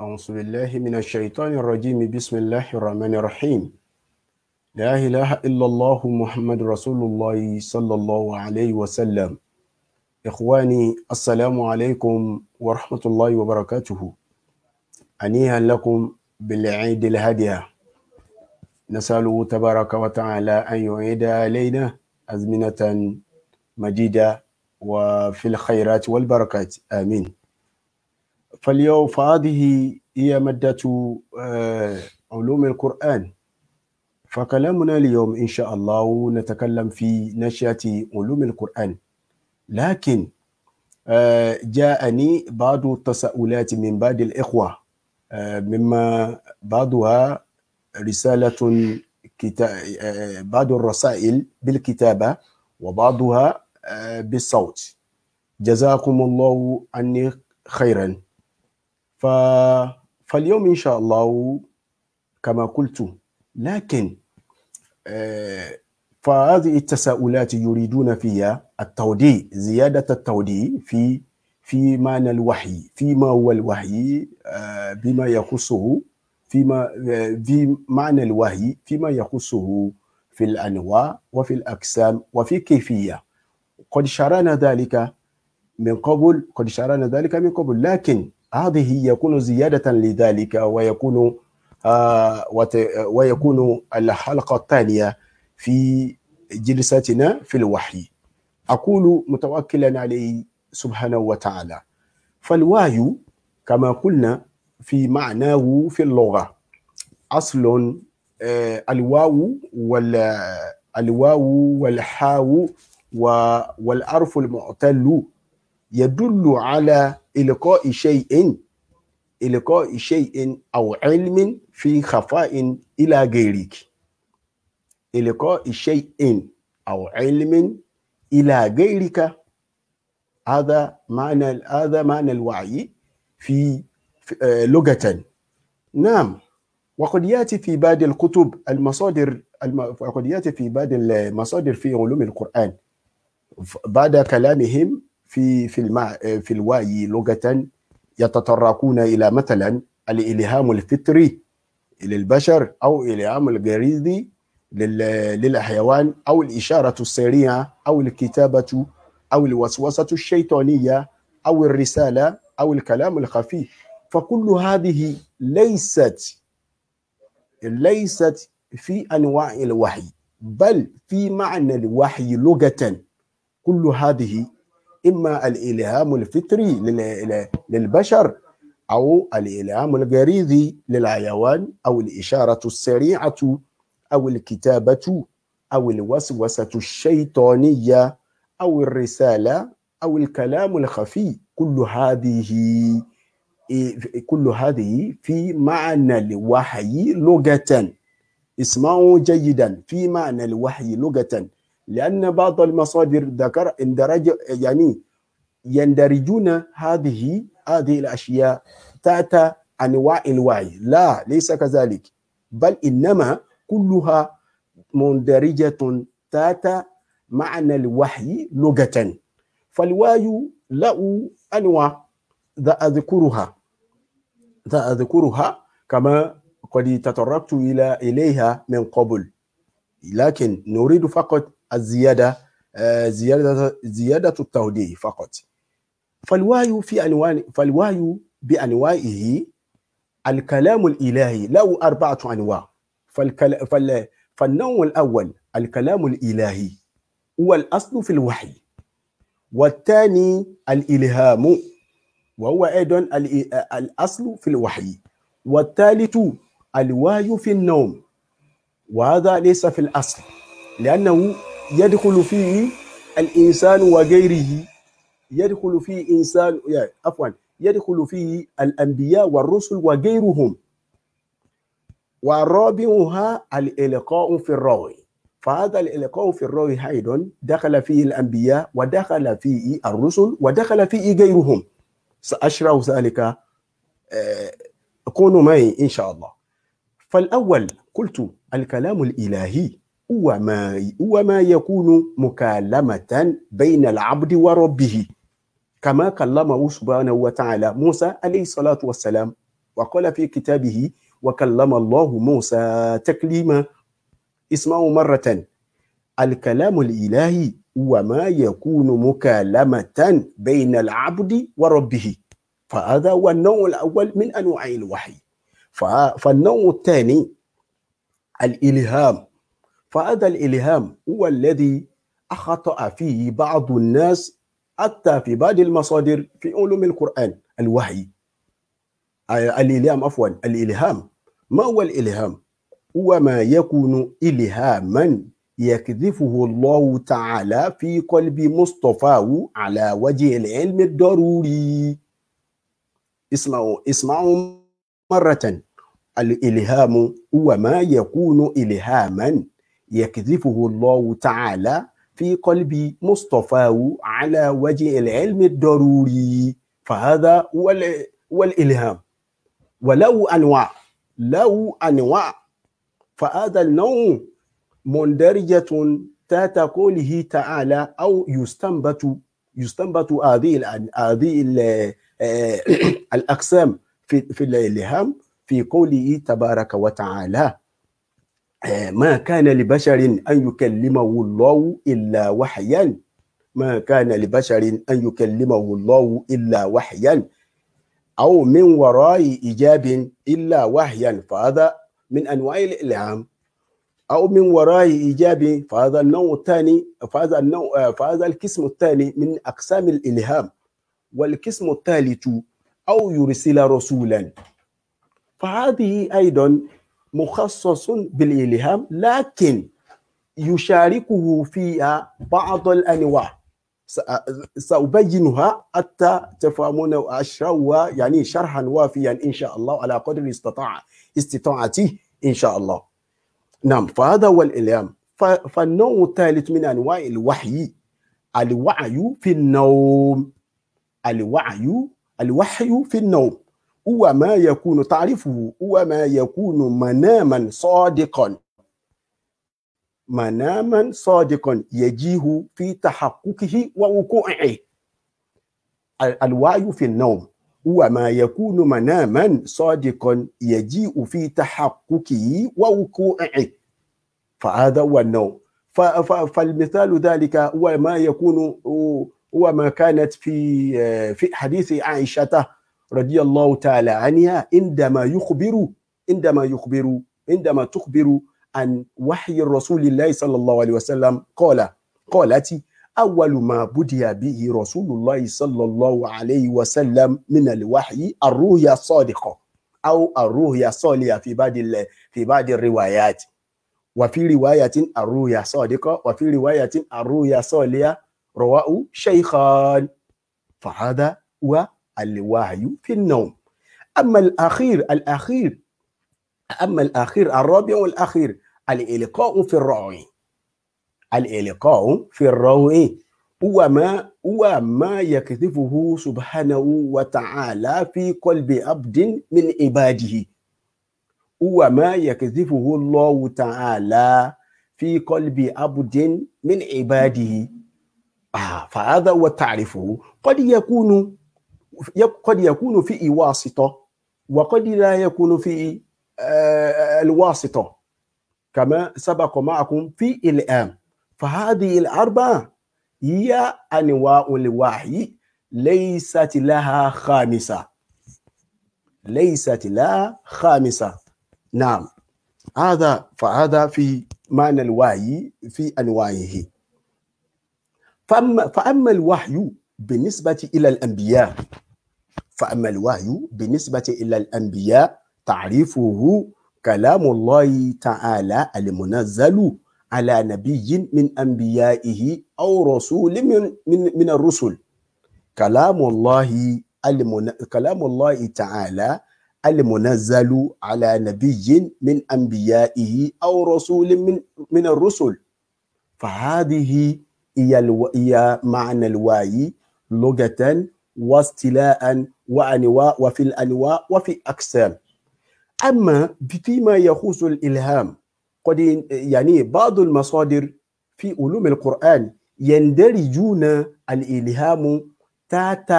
أعوذ بالله من الشيطان الرجيم بسم الله الرحمن الرحيم لا إله إلا الله محمد رسول الله صلى الله عليه وسلم إخواني السلام عليكم ورحمة الله وبركاته أنيها لكم بالعيد الهادية نسأله تبارك وتعالى أن يعيد علينا أزمنة مجيدة وفي الخيرات والبركات آمين فاليوم فهذه هي مادة آه، علوم القرآن فكلامنا اليوم إن شاء الله نتكلم في نشأة علوم القرآن لكن آه، جاءني بعض التساؤلات من بعض الإخوة آه، مما بعضها رسالة كتا... بعض الرسائل بالكتابة وبعضها بالصوت جزاكم الله عني خيرا فاليوم ان شاء الله كما قلت لكن آه، فهذه التساؤلات يريدون فيها التوديع زياده التوديع في في معنى الوحي فيما هو الوحي آه، بما يخصه فيما في معنى الوحي فيما يخصه في الانواع وفي الاقسام وفي كيفيه قد شرعنا ذلك من قبل قد شرعنا ذلك من قبل لكن هذه يكون زيادة لذلك ويكون آه ويكون الحلقة الثانية في جلستنا في الوحي أقول متوكلا عليه سبحانه وتعالى فالواي كما قلنا في معناه في اللغة أصل آه، الواو وال الواو والحاو والأرف المعتل يدل على لقاء شيء لقاء شيء أو علم في خفاء إلى غيرك لقاء شيء أو علم إلى غيرك هذا معنى هذا معنى الوعي في, آه، لغة نعم وقد ياتي في بعض الكتب المصادر وقد ياتي في بعض المصادر في علوم القرآن بعد كلامهم في في المع... في الواي لغه يتطرقون الى مثلا الالهام الفطري للبشر او الالهام الجريدي لل... للحيوان او الاشاره السريعه او الكتابه او الوسوسه الشيطانيه او الرساله او الكلام الخفي فكل هذه ليست ليست في انواع الوحي بل في معنى الوحي لغه كل هذه إما الإلهام الفطري للبشر أو الإلهام الغريزي للحيوان أو الإشارة السريعة أو الكتابة أو الوسوسة الشيطانية أو الرسالة أو الكلام الخفي كل هذه إيه، كل هذه في معنى الوحي لغة اسمعوا جيدا في معنى الوحي لغة لأن بعض المصادر ذكر اندرج يعني يندرجون هذه هذه الأشياء تحت أنواع الوعي لا ليس كذلك بل إنما كلها مندرجة تحت معنى الوحي لغة فالوعي له أنواع أذكرها أذكرها كما قد تطرقت إلى إليها من قبل لكن نريد فقط الزيادة آه، زيادة زيادة التوجيه فقط فالوعي في أنواع فالوعي بأنواعه الكلام الإلهي له أربعة أنواع فالكل... فال... فالنوع الأول الكلام الإلهي هو الأصل في الوحي والثاني الإلهام وهو أيضا الأصل في الوحي والثالث الوعي في النوم وهذا ليس في الأصل لأنه يدخل فيه الإنسان وغيره يدخل فيه إنسان عفوا يدخل فيه الأنبياء والرسل وغيرهم ورابعها الإلقاء في الروي فهذا الإلقاء في الروي أيضا دخل فيه الأنبياء ودخل فيه الرسل ودخل فيه غيرهم سأشرح ذلك آه، كونوا معي إن شاء الله فالأول قلت الكلام الإلهي وما وما يكون مكالمة بين العبد وربه كما كلمه سبحانه وتعالى موسى عليه الصلاة والسلام وقال في كتابه وكلم الله موسى تكليما اسمعوا مرة الكلام الإلهي وما يكون مكالمة بين العبد وربه فهذا هو النوع الأول من أنواع الوحي فالنوع الثاني الإلهام فهذا الالهام هو الذي اخطا فيه بعض الناس حتى في بعض المصادر في علوم القران الوحي آه، الالهام عفوا الالهام ما هو الالهام هو ما يكون الهاما يكذفه الله تعالى في قلب مصطفاه على وجه العلم الضروري اسمعوا اسمعوا مرة الإلهام هو ما يكون إلهاما يكذفه الله تعالى في قلب مصطفاه على وجه العلم الضروري فهذا هو, هو الإلهام ولو أنواع لو أنواع فهذا النوع مندرجة تحت قوله تعالى أو يستنبت يستنبت هذه هذه آه، الأقسام في في الإلهام في قوله تبارك وتعالى آه، ما كان لبشر أن يكلمه الله إلا وحيا ما كان لبشر أن يكلمه الله إلا وحيا أو من وراء إجاب إلا وحيا فهذا من أنواع الإلهام أو من وراء إيجاب فهذا النوع الثاني فهذا النوع آه، فهذا القسم الثاني من أقسام الإلهام والقسم الثالث أو يرسل رسولا فهذه أيضا مخصص بالإلهام لكن يشاركه فيها بعض الأنواع سأبينها حتى تفهمون و يعني شرحا وافيا إن شاء الله على قدر استطاع استطاعتي إن شاء الله نعم فهذا هو الإلهام فالنوع الثالث من أنواع الوحي الوعي في النوم الوعي الوحي في النوم هو ما يكون تعرفه هو ما يكون مناما صادقا مناما صادقا يجيه في تحققه ووقوعه الوعي في النوم هو ما يكون مناما صادقا يجيء في تحققه ووقوعه فهذا هو النوم فالمثال ذلك هو ما يكون هو ما كانت في آه، في حديث عائشه radiyallahu ta'ala anha indama yukubiru indama yukubiru indama tukubiru an wahyi rasulillahi sallallahu alayhi wa sallam qala qalati awwalu ma budiya bihi rasulullahi sallallahu alayhi wa sallam min alwahyi arruhya sadiqa aw arruhya saliha fi ba'di fi ba'di riwayat وفي رواية الرؤيا صادقة وفي رواية الرؤيا صالية رواه شيخان فهذا هو الوعي في النوم أما الأخير الأخير أما الأخير الرابع والأخير الإلقاء في الروع الإلقاء في الروع هو ما هو ما يكتفه سبحانه وتعالى في قلب عبد من عباده هو ما يكتفه الله تعالى في قلب عبد من عباده آه فهذا هو تعرفه قد يكون قد يكون فيه واسطة وقد لا يكون فيه آه، الواسطة كما سبق معكم في الآن فهذه الأربعة هي أنواع الوحي ليست لها خامسة ليست لها خامسة نعم هذا فهذا في معنى الوحي في أنواعه فأما, فأما الوحي بالنسبة إلى الأنبياء فأما الوحي بالنسبة إلى الأنبياء تعريفه كلام الله تعالى المنزل على نبي من أنبيائه أو رسول من من, من الرسل كلام الله المن... كلام الله تعالى المنزل على نبي من أنبيائه أو رسول من من الرسل فهذه هي, الو... هي معنى الواي لغة واصطلاحا وأنواع وفي الأنواع وفي أقسام أما فيما يخص الإلهام قد يعني بعض المصادر في علوم القرآن يندرجون الإلهام تحت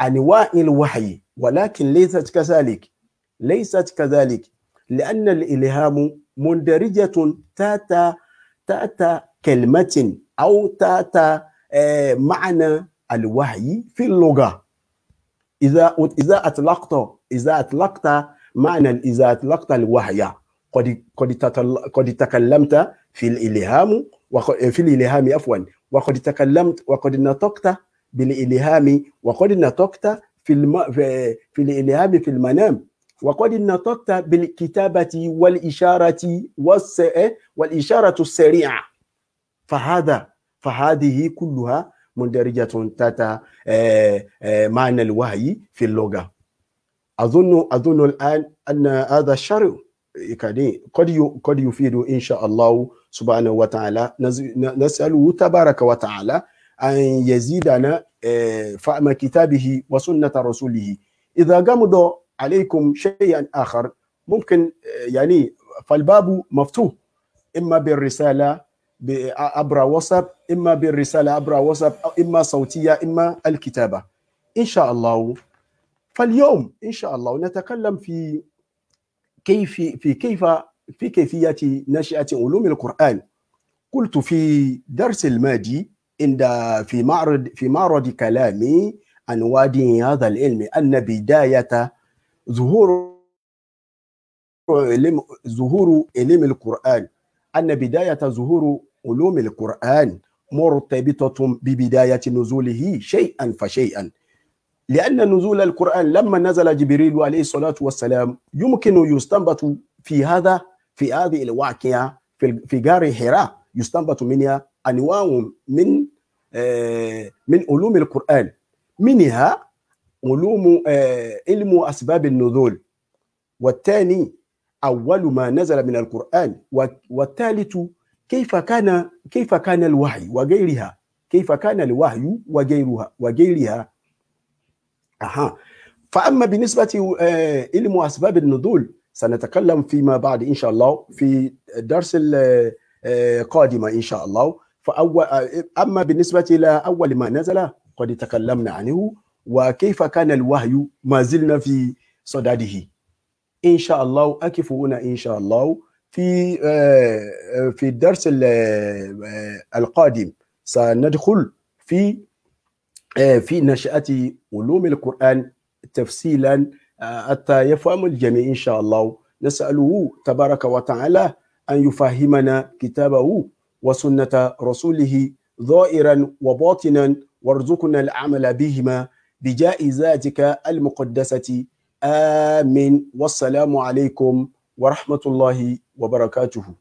أنواع الوحي ولكن ليست كذلك ليست كذلك لأن الإلهام مندرجة تحت تحت كلمة أو تحت آه، معنى الوحي في اللغة إذا إذا أطلقت إذا أطلقت معنى إذا أطلقت الوحي قد قد قد تكلمت في الإلهام في الإلهام عفوا وقد تكلمت وقد نطقت بالإلهام وقد نطقت في الم... في, في الإلهام في المنام وقد نطقت بالكتابة والإشارة والس... إيه؟ والإشارة السريعة فهذا فهذه كلها مندرجة تحت آه، آه، معنى الوهي في اللغة أظن أظن الآن أن هذا الشرع يعني قد قد يفيد إن شاء الله سبحانه وتعالى نسأله تبارك وتعالى أن يزيدنا آه، فهم كتابه وسنة رسوله إذا قمض عليكم شيئا آخر ممكن يعني فالباب مفتوح إما بالرسالة عبر واتساب اما بالرساله عبر واتساب او اما صوتيه اما الكتابه ان شاء الله فاليوم ان شاء الله نتكلم في كيف في كيف في كيفيه نشاه علوم القران قلت في درس الماضي عند في معرض في معرض كلامي عن وادي هذا العلم ان بدايه ظهور علم ظهور علم القران ان بدايه ظهور علوم القرآن مرتبطة ببداية نزوله شيئا فشيئا لأن نزول القرآن لما نزل جبريل عليه الصلاة والسلام يمكن يستنبط في هذا في هذه الواقعة في غار حراء يستنبط منها أنواع من آه، من علوم القرآن منها علوم آه، علم أسباب النزول والثاني أول ما نزل من القرآن والثالث كيف كان كيف كان الوحي وغيرها كيف كان الوحي وغيرها وغيرها أها فأما بالنسبة آه، علم أسباب النزول سنتكلم فيما بعد إن شاء الله في الدرس القادمه آه، إن شاء الله فأول آه، أما بالنسبة إلى أول ما نزل قد تكلمنا عنه وكيف كان الوحي ما زلنا في صدده إن شاء الله أكف هنا إن شاء الله في آه، آه، في الدرس آه، القادم سندخل في في نشأة علوم القرآن تفصيلا حتى يفهم الجميع إن شاء الله نسأله تبارك وتعالى أن يفهمنا كتابه وسنة رسوله ظاهرا وباطنا وارزقنا العمل بهما بجائزاتك المقدسة آمين والسلام عليكم ورحمة الله wa